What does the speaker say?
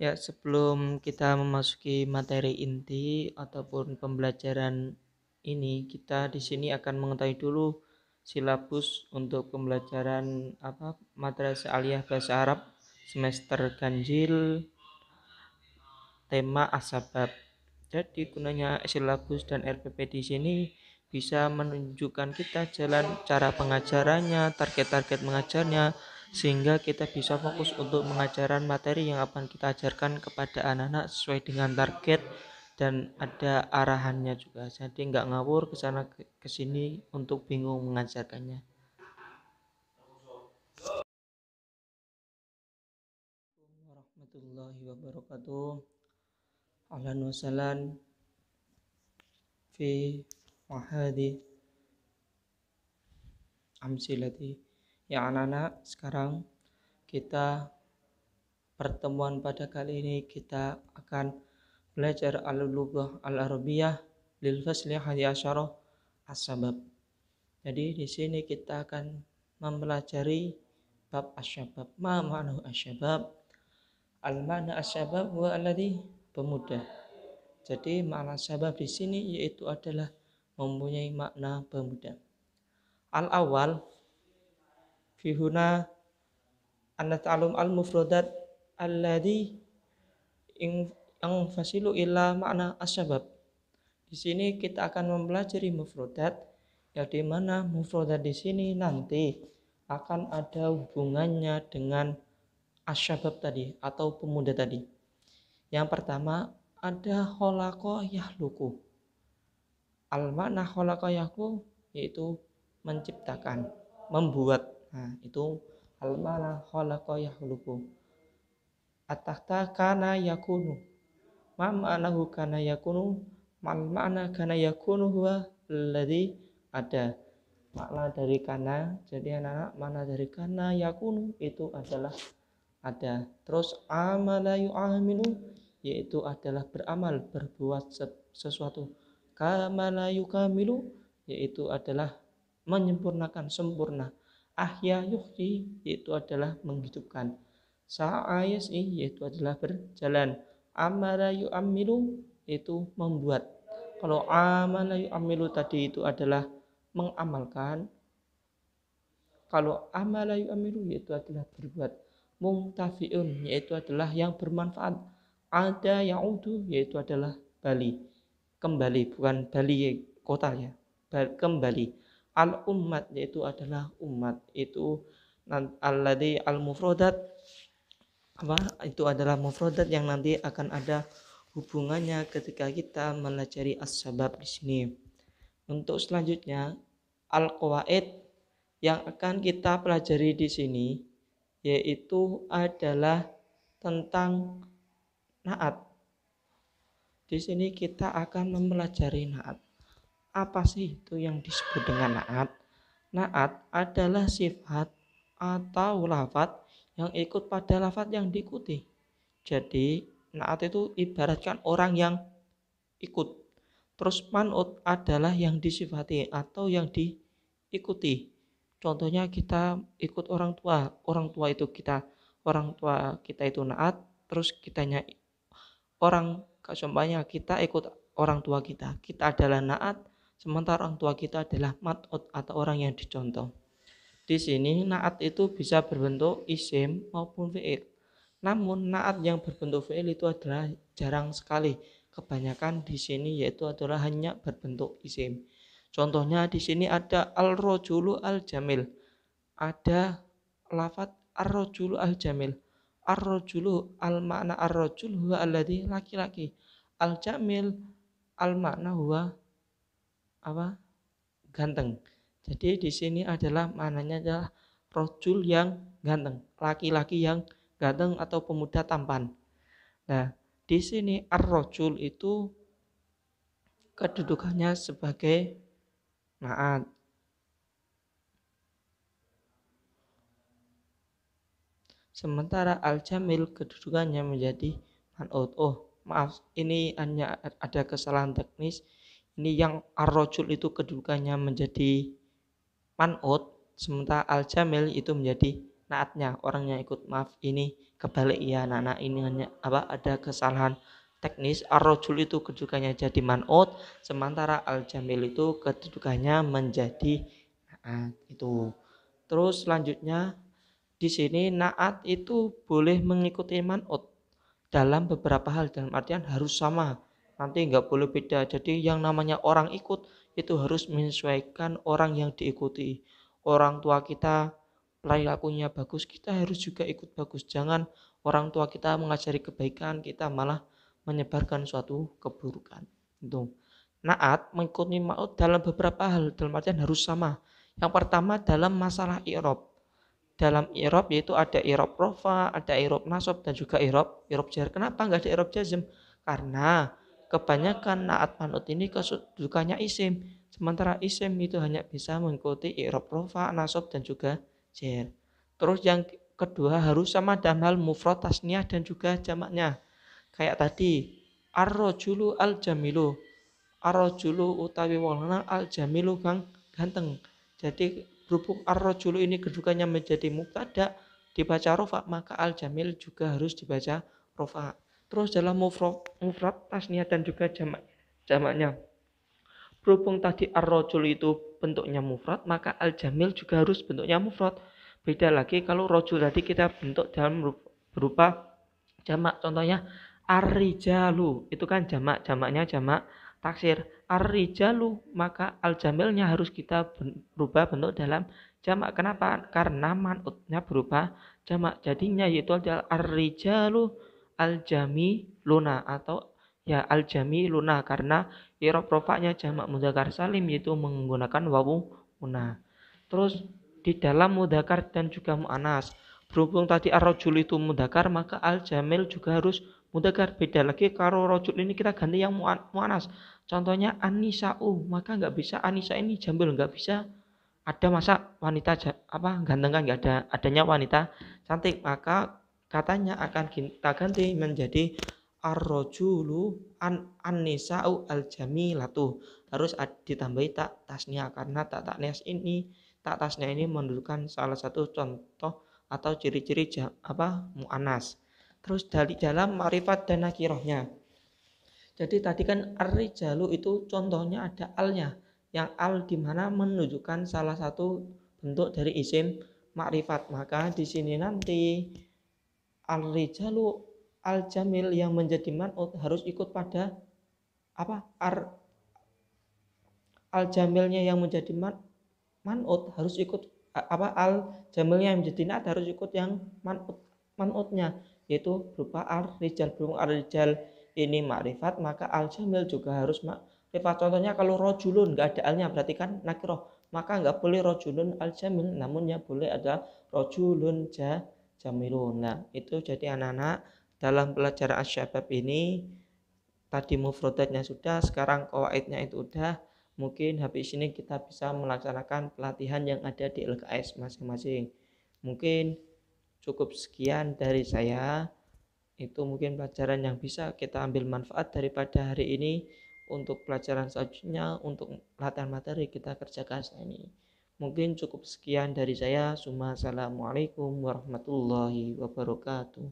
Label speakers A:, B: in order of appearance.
A: Ya, sebelum kita memasuki materi inti ataupun pembelajaran ini, kita di sini akan mengetahui dulu silabus untuk pembelajaran apa Madrasah Aliyah Bahasa Arab semester ganjil tema asbab. Jadi gunanya silabus dan RPP di sini bisa menunjukkan kita jalan cara pengajarannya, target-target mengajarnya, sehingga kita bisa fokus untuk mengajaran materi yang akan kita ajarkan kepada anak-anak sesuai dengan target dan ada arahannya juga jadi nggak ngawur ke sana ke sini untuk bingung mengajarkannya warahmatullahi wabarakatuh fi mahadi amsilati Ya anak-anak, sekarang kita pertemuan pada kali ini kita akan belajar al-lughah al-arabiyah lil fasli hadi asyarah as Jadi di sini kita akan mempelajari bab asyabab. Ma ma'na asyabab? Al-mana asyabab wa alladhi pemuda. Jadi makna as-sabab di sini yaitu adalah mempunyai makna pemuda. Al awal fi huna al mufrodat al mufradat alladhi yang fasilu ila makna asyabab. Di sini kita akan mempelajari mufradat yang dimana mufradat di sini nanti akan ada hubungannya dengan asyabab tadi atau pemuda tadi. Yang pertama ada holako yahluku. Al makna holako yahluku yaitu menciptakan, membuat. Nah, itu al-mala khalaqa yakhluqu. Atahta kana yakunu. Ma ma'nahu kana yakunu. Mal ma'na kana yakunu huwa alladhi ada. Makna dari kana, jadi anak-anak mana dari kana yakunu itu adalah ada. Terus amala yu'amilu yaitu adalah beramal, berbuat sesuatu. Kamala yukamilu yaitu adalah menyempurnakan, sempurna ahya yuhyi yaitu adalah menghidupkan sa'ayas yaitu adalah berjalan amara yu'amilu yaitu membuat kalau amana yu'amilu tadi itu adalah mengamalkan kalau amala yu'amilu yaitu adalah berbuat mungtafiun yaitu adalah yang bermanfaat ada yaudu yaitu adalah Bali kembali bukan Bali kota ya kembali al ummat yaitu adalah umat itu alladhi al mufrodat apa itu adalah mufrodat yang nanti akan ada hubungannya ketika kita melajari as di sini. Untuk selanjutnya al qawaid yang akan kita pelajari di sini yaitu adalah tentang naat. Di sini kita akan mempelajari naat. Apa sih itu yang disebut dengan naat? Naat adalah sifat atau lafat yang ikut pada lafat yang diikuti. Jadi naat itu ibaratkan orang yang ikut. Terus manut adalah yang disifati atau yang diikuti. Contohnya kita ikut orang tua. Orang tua itu kita orang tua kita itu naat, terus kitanya orang contohnya kita ikut orang tua kita. Kita adalah naat, Sementara orang tua kita adalah mat'ud atau orang yang dicontoh. Di sini naat itu bisa berbentuk isim maupun fi'il. Namun naat yang berbentuk fi'il itu adalah jarang sekali. Kebanyakan di sini yaitu adalah hanya berbentuk isim. Contohnya di sini ada al-rojulu al-jamil. Ada lafat ar-rojulu al-jamil. Ar-rojulu al-makna ar rojulu huwa ladhi laki-laki. Al-jamil al-makna huwa apa ganteng jadi di sini adalah mananya adalah rojul yang ganteng laki-laki yang ganteng atau pemuda tampan nah di sini ar-rojul itu kedudukannya sebagai naat sementara al-jamil kedudukannya menjadi man'ut. Oh, maaf, ini hanya ada kesalahan teknis ini yang arrojul itu kedudukannya menjadi manut sementara al jamil itu menjadi naatnya orang yang ikut maaf ini kebalik ya nah nah ini hanya apa ada kesalahan teknis arrojul itu kedudukannya jadi manut sementara al jamil itu kedudukannya menjadi naat itu terus selanjutnya di sini naat itu boleh mengikuti manut dalam beberapa hal dalam artian harus sama nanti nggak boleh beda jadi yang namanya orang ikut itu harus menyesuaikan orang yang diikuti orang tua kita perilakunya bagus kita harus juga ikut bagus jangan orang tua kita mengajari kebaikan kita malah menyebarkan suatu keburukan itu naat mengikuti maut dalam beberapa hal dalam artian harus sama yang pertama dalam masalah irob dalam irob yaitu ada irob rofa ada irob nasob dan juga irob irob jar kenapa nggak ada irob jazm karena kebanyakan naat manut ini kesudukannya isim sementara isim itu hanya bisa mengikuti irob rofa nasob dan juga jer terus yang kedua harus sama dalam hal mufrad tasniah dan juga jamaknya kayak tadi arrojulu al jamilu arrojulu utawi wong al jamilu kang ganteng jadi rubuk arrojulu ini kedudukannya menjadi mubtada dibaca rofa maka al jamil juga harus dibaca rofa Terus dalam mufrad tasniah dan juga jamak jamaknya. Berhubung tadi ar-rajul itu bentuknya mufrad, maka al-jamil juga harus bentuknya mufrad. Beda lagi kalau rojul tadi kita bentuk dalam berupa jamak. Contohnya ar-rijalu, itu kan jamak, jamaknya jamak taksir. Ar-rijalu, maka al-jamilnya harus kita berubah bentuk dalam jamak. Kenapa? Karena manutnya berubah jamak. Jadinya yaitu adalah ar al-jami luna atau ya al-jami luna karena irob rofaknya jamak mudakar salim yaitu menggunakan wawu una. Terus di dalam mudakar dan juga mu'anas berhubung tadi arrojul itu mudakar maka al-jamil juga harus mudakar beda lagi kalau rojul ini kita ganti yang mu'anas contohnya anisa u maka nggak bisa anisa ini jamil nggak bisa ada masa wanita apa ganteng kan nggak ada adanya wanita cantik maka katanya akan kita ganti menjadi arrojulu an anisau al-jamilatu harus ditambahi tak tasnya karena tak taknya ini tak tasnya ini menunjukkan salah satu contoh atau ciri-ciri apa mu'anas terus dari dalam marifat dan akhirohnya jadi tadi kan arrojulu itu contohnya ada alnya yang al dimana menunjukkan salah satu bentuk dari isim makrifat maka di sini nanti al-rijalu al-jamil yang menjadi man'ut harus ikut pada apa? Ar, al-jamilnya yang menjadi man, man'ut harus ikut apa al-jamilnya yang menjadi na'at harus ikut yang man'ut man'utnya yaitu berupa al-rijal berupa al-rijal ini ma'rifat maka al-jamil juga harus ma'rifat contohnya kalau rojulun nggak ada alnya berarti kan nakiroh maka nggak boleh rojulun al-jamil namun yang boleh ada rojulun ja jamirun Nah, itu jadi anak-anak dalam pelajaran asyabab ini tadi mufrodatnya sudah, sekarang kawaidnya itu udah. Mungkin habis ini kita bisa melaksanakan pelatihan yang ada di LKS masing-masing. Mungkin cukup sekian dari saya. Itu mungkin pelajaran yang bisa kita ambil manfaat daripada hari ini untuk pelajaran selanjutnya untuk latihan materi kita kerjakan ini. Mungkin cukup sekian dari saya. Assalamualaikum warahmatullahi wabarakatuh.